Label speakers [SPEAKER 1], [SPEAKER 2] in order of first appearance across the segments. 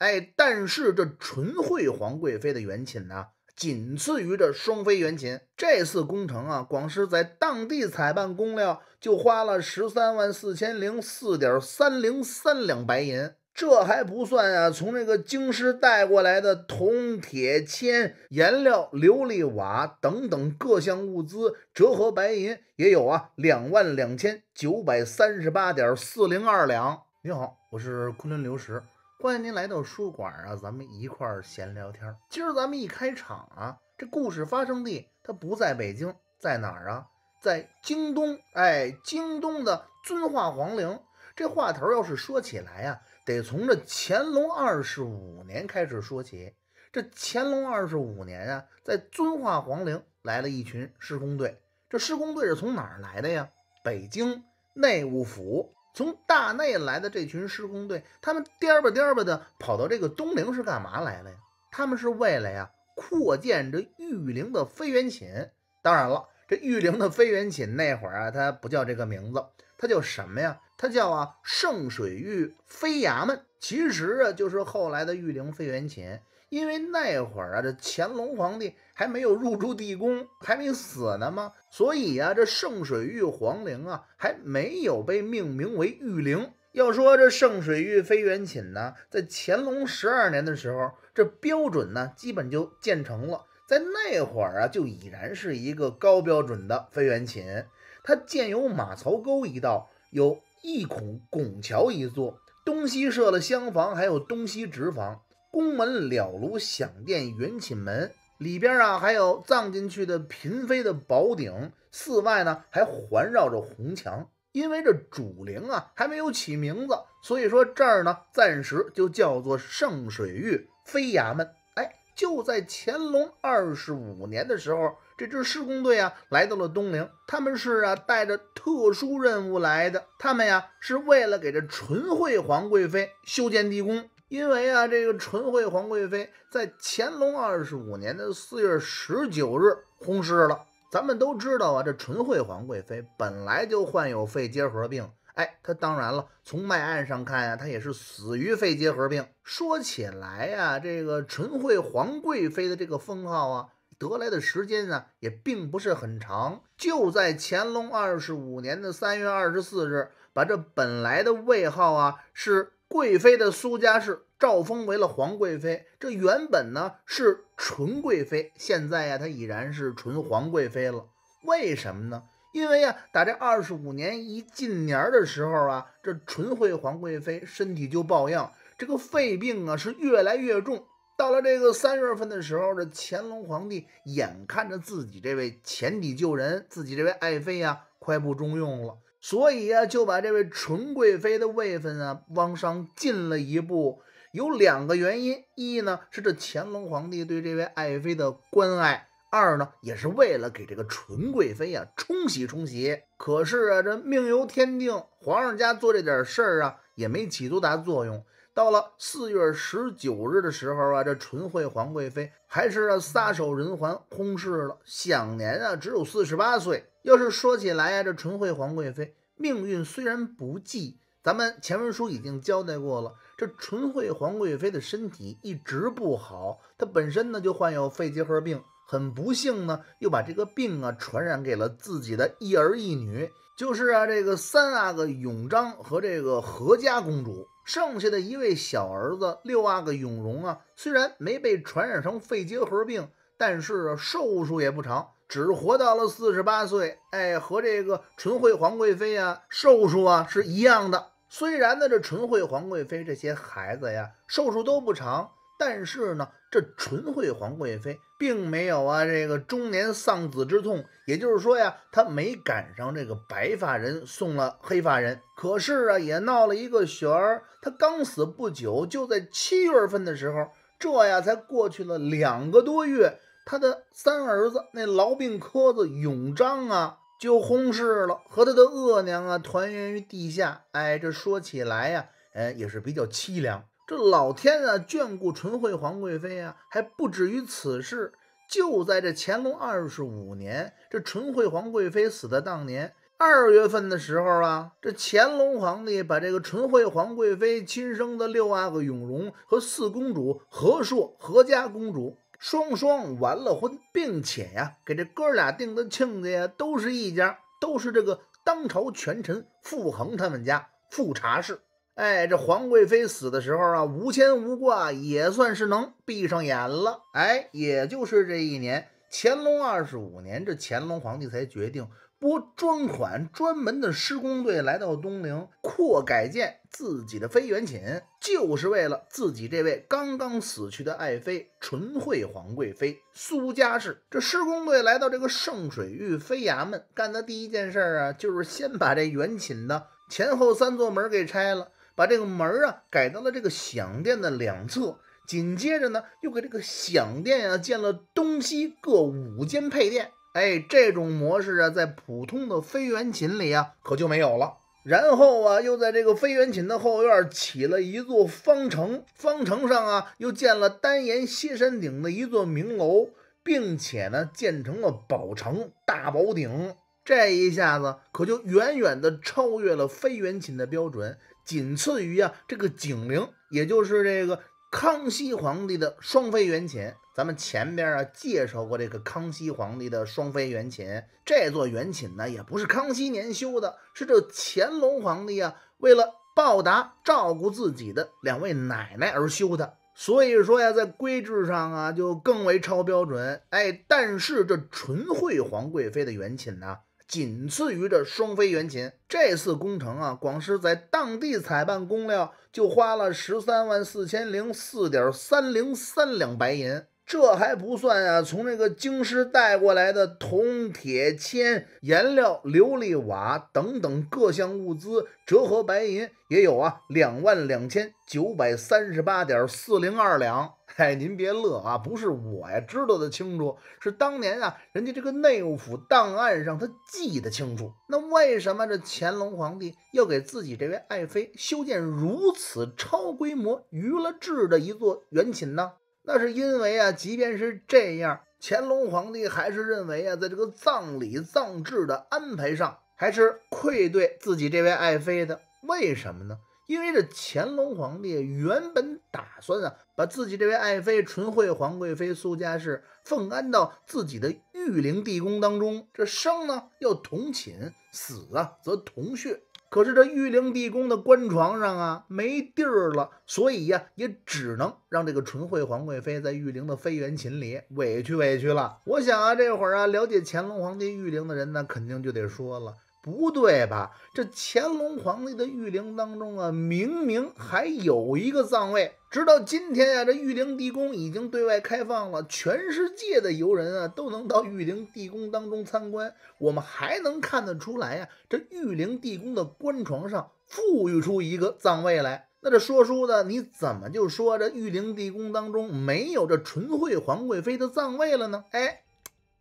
[SPEAKER 1] 哎，但是这纯惠皇贵妃的原寝呢，仅次于这双妃原寝。这次工程啊，广师在当地采办工料就花了十三万四千零四点三零三两白银，这还不算啊，从这个京师带过来的铜、铁、铅、颜料、琉璃瓦等等各项物资，折合白银也有啊两万两千九百三十八点四零二两。您好，我是昆仑刘石。欢迎您来到书馆啊，咱们一块儿闲聊天。今儿咱们一开场啊，这故事发生地它不在北京，在哪儿啊？在京东。哎，京东的遵化皇陵。这话头要是说起来啊，得从这乾隆二十五年开始说起。这乾隆二十五年啊，在遵化皇陵来了一群施工队。这施工队是从哪儿来的呀？北京内务府。从大内来的这群施工队，他们颠吧颠吧的跑到这个东陵是干嘛来了呀？他们是为了呀扩建这玉陵的飞元寝。当然了，这玉陵的飞元寝那会儿啊，它不叫这个名字，它叫什么呀？它叫啊圣水峪飞衙门。其实啊，就是后来的玉陵飞元寝。因为那会儿啊，这乾隆皇帝。还没有入住地宫，还没死呢吗？所以啊，这圣水峪皇陵啊，还没有被命名为御陵。要说这圣水峪飞元寝呢，在乾隆十二年的时候，这标准呢基本就建成了。在那会儿啊，就已然是一个高标准的飞元寝。它建有马槽沟一道，有一孔拱桥一座，东西设了厢房，还有东西直房，宫门、了如享殿、元寝门。里边啊还有葬进去的嫔妃的宝鼎，寺外呢还环绕着红墙。因为这主陵啊还没有起名字，所以说这儿呢暂时就叫做圣水峪飞衙门。哎，就在乾隆二十五年的时候，这支施工队啊来到了东陵，他们是啊带着特殊任务来的，他们呀是为了给这纯惠皇贵妃修建地宫。因为啊，这个纯惠皇贵妃在乾隆二十五年的四月十九日薨逝了。咱们都知道啊，这纯惠皇贵妃本来就患有肺结核病，哎，她当然了，从脉案上看呀，她也是死于肺结核病。说起来呀，这个纯惠皇贵妃的这个封号啊，得来的时间呢也并不是很长，就在乾隆二十五年的三月二十四日，把这本来的位号啊是。贵妃的苏家氏诏封为了皇贵妃，这原本呢是纯贵妃，现在呀她已然是纯皇贵妃了。为什么呢？因为呀，打这二十五年一近年的时候啊，这纯惠皇贵妃身体就抱恙，这个肺病啊是越来越重。到了这个三月份的时候，这乾隆皇帝眼看着自己这位前底救人、自己这位爱妃呀，快不中用了。所以啊，就把这位纯贵妃的位分啊往上进了一步。有两个原因：一呢是这乾隆皇帝对这位爱妃的关爱；二呢也是为了给这个纯贵妃呀冲喜冲喜。可是啊，这命由天定，皇上家做这点事儿啊也没起多大作用。到了四月十九日的时候啊，这纯惠皇贵妃。还是啊，撒手人寰，轰逝了，享年啊只有四十八岁。要是说起来呀，这纯惠皇贵妃命运虽然不济，咱们前文书已经交代过了，这纯惠皇贵妃的身体一直不好，她本身呢就患有肺结核病，很不幸呢又把这个病啊传染给了自己的一儿一女，就是啊这个三阿哥永璋和这个何家公主。剩下的一位小儿子六阿哥永荣啊，虽然没被传染成肺结核病，但是寿数也不长，只活到了四十八岁。哎，和这个纯惠皇贵妃啊，寿数啊是一样的。虽然呢，这纯惠皇贵妃这些孩子呀，寿数都不长，但是呢。这纯惠皇贵妃并没有啊，这个中年丧子之痛，也就是说呀，她没赶上这个白发人送了黑发人。可是啊，也闹了一个旋儿。她刚死不久，就在七月份的时候，这呀才过去了两个多月，她的三儿子那痨病科子永璋啊，就轰逝了，和他的额娘啊团圆于地下。哎，这说起来呀，嗯，也是比较凄凉。这老天啊，眷顾纯惠皇贵妃啊，还不止于此事。就在这乾隆二十五年，这纯惠皇贵妃死的当年二月份的时候啊，这乾隆皇帝把这个纯惠皇贵妃亲生的六阿哥永荣和四公主和硕和家公主双双完了婚，并且呀，给这哥俩定的亲家呀，都是一家，都是这个当朝权臣傅恒他们家富察氏。哎，这皇贵妃死的时候啊，无牵无挂，也算是能闭上眼了。哎，也就是这一年，乾隆二十五年，这乾隆皇帝才决定拨专款，专门的施工队来到东陵扩改建自己的妃园寝，就是为了自己这位刚刚死去的爱妃纯惠皇贵妃苏佳氏。这施工队来到这个圣水峪妃衙门，干的第一件事啊，就是先把这园寝的前后三座门给拆了。把这个门啊改到了这个享殿的两侧，紧接着呢又给这个享殿啊建了东西各五间配殿。哎，这种模式啊在普通的飞元寝里啊可就没有了。然后啊又在这个飞元寝的后院起了一座方城，方城上啊又建了单檐歇山顶的一座明楼，并且呢建成了宝城大宝顶。这一下子可就远远的超越了飞元寝的标准。仅次于啊，这个景陵，也就是这个康熙皇帝的双妃园寝。咱们前边啊介绍过这个康熙皇帝的双妃园寝，这座园寝呢也不是康熙年修的，是这乾隆皇帝啊为了报答照顾自己的两位奶奶而修的。所以说呀，在规制上啊就更为超标准。哎，但是这纯惠皇贵妃的园寝呢？仅次于这双飞圆琴，这次工程啊，广师在当地采办工料就花了十三万四千零四点三零三两白银。这还不算啊！从那个京师带过来的铜、铁、铅、颜料、琉璃瓦等等各项物资，折合白银也有啊，两万两千九百三十八点四零二两。哎，您别乐啊，不是我呀，知道的清楚，是当年啊，人家这个内务府档案上他记得清楚。那为什么这乾隆皇帝要给自己这位爱妃修建如此超规模、娱乐制的一座园寝呢？那是因为啊，即便是这样，乾隆皇帝还是认为啊，在这个葬礼葬制的安排上，还是愧对自己这位爱妃的。为什么呢？因为这乾隆皇帝原本打算啊，把自己这位爱妃纯惠皇贵妃苏佳氏奉安到自己的裕陵地宫当中，这生呢要同寝，死啊则同穴。可是这玉灵地宫的官床上啊，没地儿了，所以呀，也只能让这个纯惠皇贵妃在玉灵的妃园寝里委屈委屈了。我想啊，这会儿啊，了解乾隆皇帝玉灵的人，那肯定就得说了。不对吧？这乾隆皇帝的御陵当中啊，明明还有一个葬位。直到今天啊，这御陵地宫已经对外开放了，全世界的游人啊都能到御陵地宫当中参观。我们还能看得出来呀，这御陵地宫的官床上富裕出一个葬位来。那这说书的你怎么就说这御陵地宫当中没有这纯惠皇贵妃的葬位了呢？哎，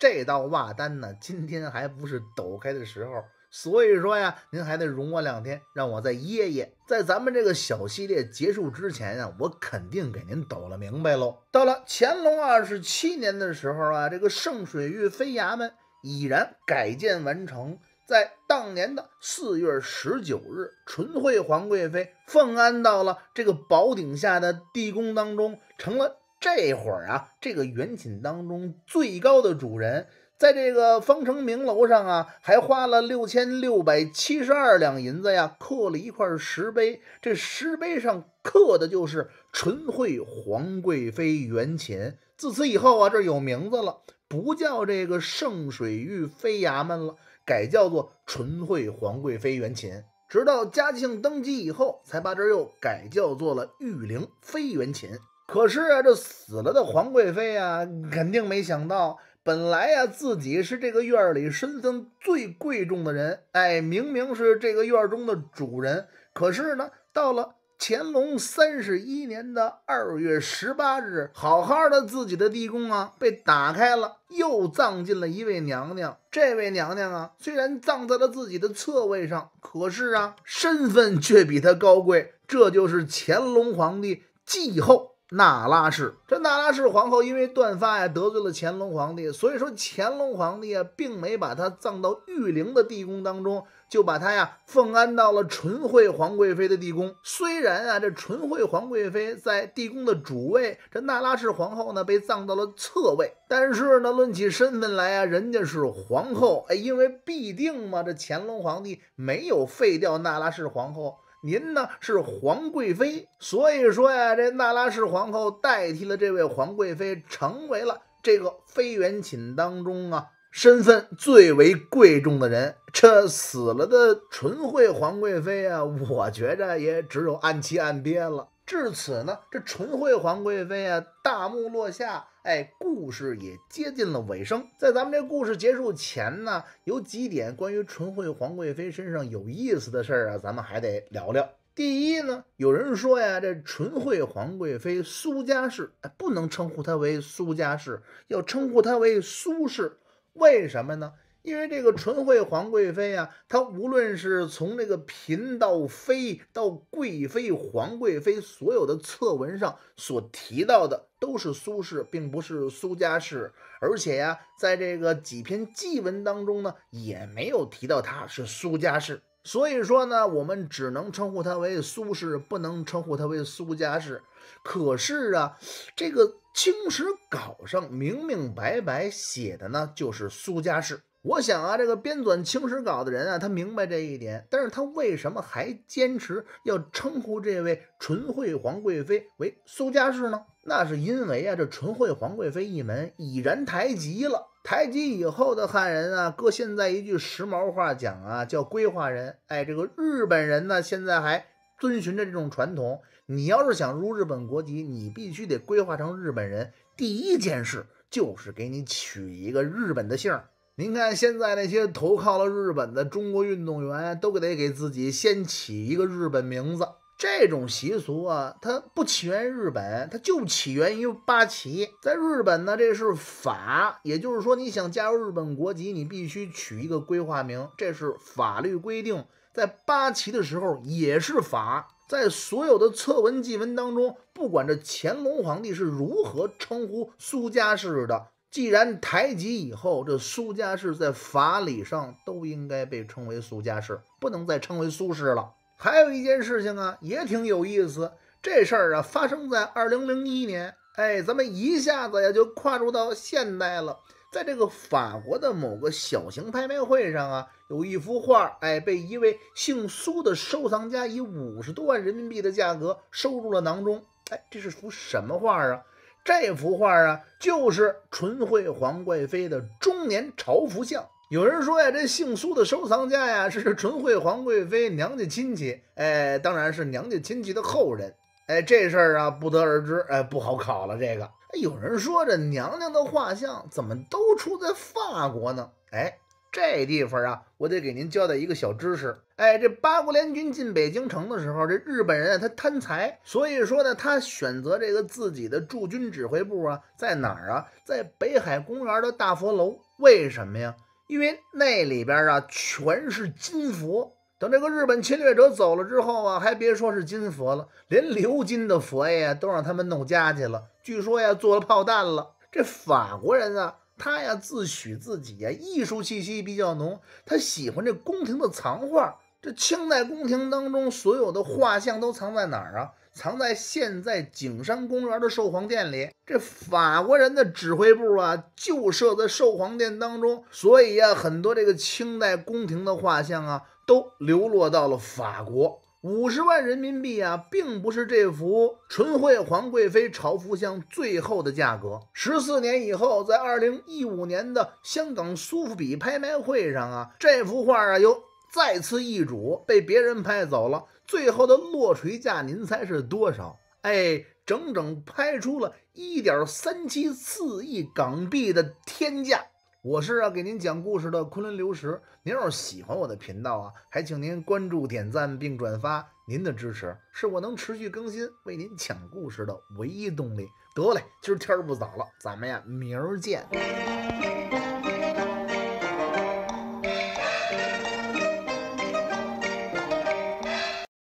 [SPEAKER 1] 这道瓦丹呢，今天还不是抖开的时候。所以说呀，您还得容我两天，让我再掖掖。在咱们这个小系列结束之前呀，我肯定给您抖了明白喽。到了乾隆二十七年的时候啊，这个圣水玉妃衙门已然改建完成。在当年的四月十九日，纯惠皇贵妃奉安到了这个宝顶下的地宫当中，成了这会儿啊这个园寝当中最高的主人。在这个方城名楼上啊，还花了六千六百七十二两银子呀，刻了一块石碑。这石碑上刻的就是纯惠皇贵妃元勤。自此以后啊，这有名字了，不叫这个圣水玉妃衙门了，改叫做纯惠皇贵妃元勤。直到嘉庆登基以后，才把这又改叫做了玉陵妃元勤。可是啊，这死了的皇贵妃啊，肯定没想到。本来呀，自己是这个院里身份最贵重的人，哎，明明是这个院中的主人，可是呢，到了乾隆三十一年的二月十八日，好好的自己的地宫啊被打开了，又葬进了一位娘娘。这位娘娘啊，虽然葬在了自己的侧位上，可是啊，身份却比她高贵，这就是乾隆皇帝继后。那拉氏，这那拉氏皇后因为断发呀得罪了乾隆皇帝，所以说乾隆皇帝啊，并没把她葬到玉陵的地宫当中，就把她呀奉安到了纯惠皇贵妃的地宫。虽然啊，这纯惠皇贵妃在地宫的主位，这那拉氏皇后呢被葬到了侧位，但是呢，论起身份来啊，人家是皇后，哎，因为必定嘛，这乾隆皇帝没有废掉那拉氏皇后。您呢是皇贵妃，所以说呀，这那拉氏皇后代替了这位皇贵妃，成为了这个妃园寝当中啊身份最为贵重的人。这死了的纯惠皇贵妃啊，我觉着也只有暗息暗憋了。至此呢，这纯惠皇贵妃啊，大幕落下。哎，故事也接近了尾声。在咱们这故事结束前呢，有几点关于纯惠皇贵妃身上有意思的事儿啊，咱们还得聊聊。第一呢，有人说呀，这纯惠皇贵妃苏家氏，哎，不能称呼她为苏家氏，要称呼她为苏氏。为什么呢？因为这个纯惠皇贵妃啊，她无论是从这个嫔到妃到贵妃、皇贵妃，所有的册文上所提到的都是苏轼，并不是苏家氏。而且呀，在这个几篇祭文当中呢，也没有提到他是苏家氏。所以说呢，我们只能称呼他为苏轼，不能称呼他为苏家氏。可是啊，这个青史稿上明明白白写的呢，就是苏家氏。我想啊，这个编纂《清史稿》的人啊，他明白这一点，但是他为什么还坚持要称呼这位纯惠皇贵妃为苏佳氏呢？那是因为啊，这纯惠皇贵妃一门已然抬级了，抬级以后的汉人啊，搁现在一句时髦话讲啊，叫“归化人”。哎，这个日本人呢，现在还遵循着这种传统。你要是想入日本国籍，你必须得归化成日本人。第一件事就是给你取一个日本的姓儿。您看，现在那些投靠了日本的中国运动员，都得给自己先起一个日本名字。这种习俗啊，它不起源于日本，它就起源于八旗。在日本呢，这是法，也就是说，你想加入日本国籍，你必须取一个规划名，这是法律规定。在八旗的时候也是法，在所有的策文祭文当中，不管这乾隆皇帝是如何称呼苏家氏的。既然台籍以后，这苏家氏在法理上都应该被称为苏家氏，不能再称为苏氏了。还有一件事情啊，也挺有意思。这事儿啊，发生在二零零一年，哎，咱们一下子呀就跨入到现代了。在这个法国的某个小型拍卖会上啊，有一幅画，哎，被一位姓苏的收藏家以五十多万人民币的价格收入了囊中。哎，这是幅什么画啊？这幅画啊，就是纯惠皇贵妃的中年朝服像。有人说呀，这姓苏的收藏家呀，是纯惠皇贵妃娘家亲戚，哎，当然是娘家亲戚的后人。哎，这事儿啊，不得而知，哎，不好考了。这个，哎，有人说这娘娘的画像怎么都出在法国呢？哎。这地方啊，我得给您交代一个小知识。哎，这八国联军进北京城的时候，这日本人啊，他贪财，所以说呢，他选择这个自己的驻军指挥部啊，在哪儿啊？在北海公园的大佛楼。为什么呀？因为那里边啊，全是金佛。等这个日本侵略者走了之后啊，还别说是金佛了，连鎏金的佛爷都让他们弄家去了。据说呀，做了炮弹了。这法国人啊。他呀，自诩自己呀，艺术气息比较浓。他喜欢这宫廷的藏画。这清代宫廷当中所有的画像都藏在哪儿啊？藏在现在景山公园的寿皇殿里。这法国人的指挥部啊，就设在寿皇殿当中，所以呀，很多这个清代宫廷的画像啊，都流落到了法国。五十万人民币啊，并不是这幅《纯惠皇贵妃朝服像》最后的价格。十四年以后，在二零一五年的香港苏富比拍卖会上啊，这幅画啊又再次易主，被别人拍走了。最后的落锤价，您猜是多少？哎，整整拍出了一点三七四亿港币的天价！我是啊，给您讲故事的昆仑流石。您要是喜欢我的频道啊，还请您关注、点赞并转发。您的支持是我能持续更新为您讲故事的唯一动力。得嘞，今儿天不早了，咱们呀，明儿见。